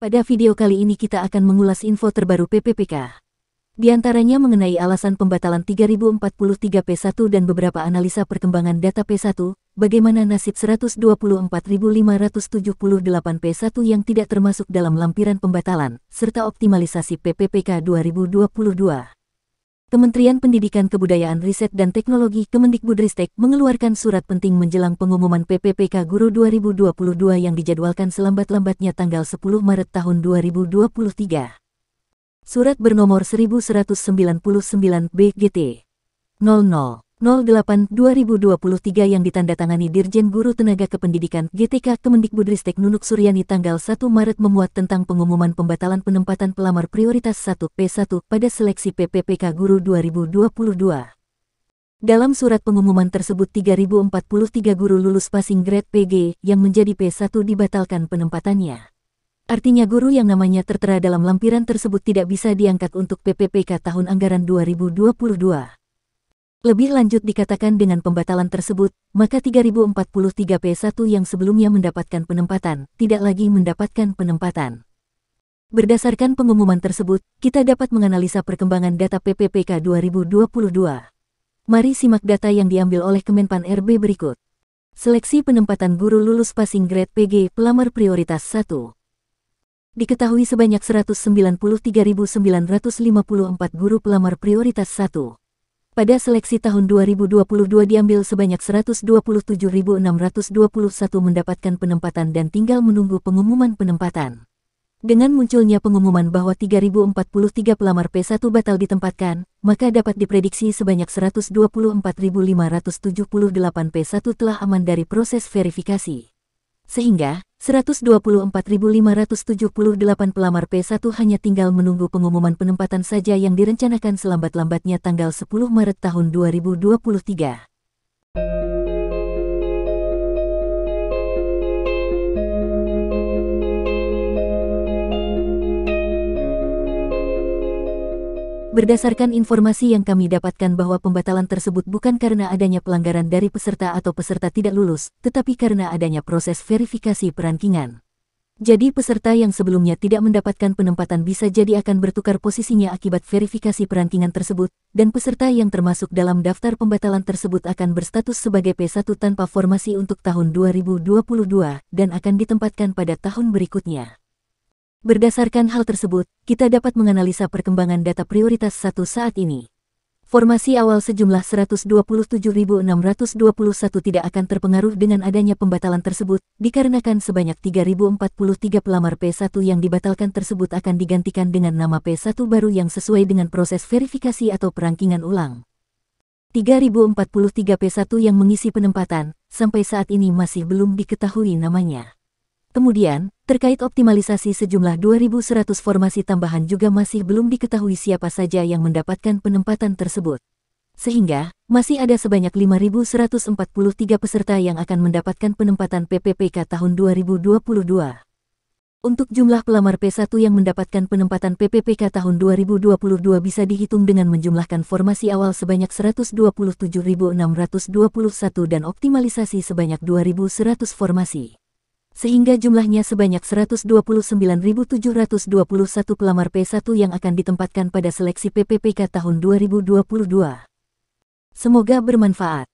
Pada video kali ini kita akan mengulas info terbaru PPPK. Di antaranya mengenai alasan pembatalan 3043 P1 dan beberapa analisa perkembangan data P1, bagaimana nasib 124.578 P1 yang tidak termasuk dalam lampiran pembatalan, serta optimalisasi PPPK 2022. Kementerian Pendidikan Kebudayaan Riset dan Teknologi Kemendikbudristek mengeluarkan surat penting menjelang pengumuman PPPK Guru 2022 yang dijadwalkan selambat-lambatnya tanggal 10 Maret tahun 2023. Surat bernomor 1199 BGT 00 08 2023 yang ditandatangani Dirjen Guru Tenaga Kependidikan GTK Kemendikbudristek Nunuk Suryani tanggal 1 Maret memuat tentang pengumuman pembatalan penempatan pelamar prioritas 1P1 pada seleksi PPPK Guru 2022. Dalam surat pengumuman tersebut 3043 guru lulus passing grade PG yang menjadi P1 dibatalkan penempatannya. Artinya guru yang namanya tertera dalam lampiran tersebut tidak bisa diangkat untuk PPPK tahun anggaran 2022. Lebih lanjut dikatakan dengan pembatalan tersebut, maka 3043 P1 yang sebelumnya mendapatkan penempatan, tidak lagi mendapatkan penempatan. Berdasarkan pengumuman tersebut, kita dapat menganalisa perkembangan data PPPK 2022. Mari simak data yang diambil oleh Kemenpan RB berikut. Seleksi penempatan guru lulus passing grade PG pelamar prioritas 1. Diketahui sebanyak 193.954 guru pelamar prioritas 1. Pada seleksi tahun 2022 diambil sebanyak 127.621 mendapatkan penempatan dan tinggal menunggu pengumuman penempatan. Dengan munculnya pengumuman bahwa 3.043 pelamar P1 batal ditempatkan, maka dapat diprediksi sebanyak 124.578 P1 telah aman dari proses verifikasi. Sehingga, 124.578 pelamar P1 hanya tinggal menunggu pengumuman penempatan saja yang direncanakan selambat-lambatnya tanggal 10 Maret tahun 2023. Berdasarkan informasi yang kami dapatkan bahwa pembatalan tersebut bukan karena adanya pelanggaran dari peserta atau peserta tidak lulus, tetapi karena adanya proses verifikasi perankingan. Jadi peserta yang sebelumnya tidak mendapatkan penempatan bisa jadi akan bertukar posisinya akibat verifikasi perankingan tersebut, dan peserta yang termasuk dalam daftar pembatalan tersebut akan berstatus sebagai P1 tanpa formasi untuk tahun 2022 dan akan ditempatkan pada tahun berikutnya. Berdasarkan hal tersebut, kita dapat menganalisa perkembangan data prioritas satu saat ini. Formasi awal sejumlah 127.621 tidak akan terpengaruh dengan adanya pembatalan tersebut, dikarenakan sebanyak 3.043 pelamar P1 yang dibatalkan tersebut akan digantikan dengan nama P1 baru yang sesuai dengan proses verifikasi atau perangkingan ulang. 3.043 P1 yang mengisi penempatan, sampai saat ini masih belum diketahui namanya. Kemudian, terkait optimalisasi sejumlah 2.100 formasi tambahan juga masih belum diketahui siapa saja yang mendapatkan penempatan tersebut. Sehingga, masih ada sebanyak 5.143 peserta yang akan mendapatkan penempatan PPPK tahun 2022. Untuk jumlah pelamar P1 yang mendapatkan penempatan PPPK tahun 2022 bisa dihitung dengan menjumlahkan formasi awal sebanyak 127.621 dan optimalisasi sebanyak 2.100 formasi sehingga jumlahnya sebanyak 129.721 pelamar P1 yang akan ditempatkan pada seleksi PPPK tahun 2022. Semoga bermanfaat.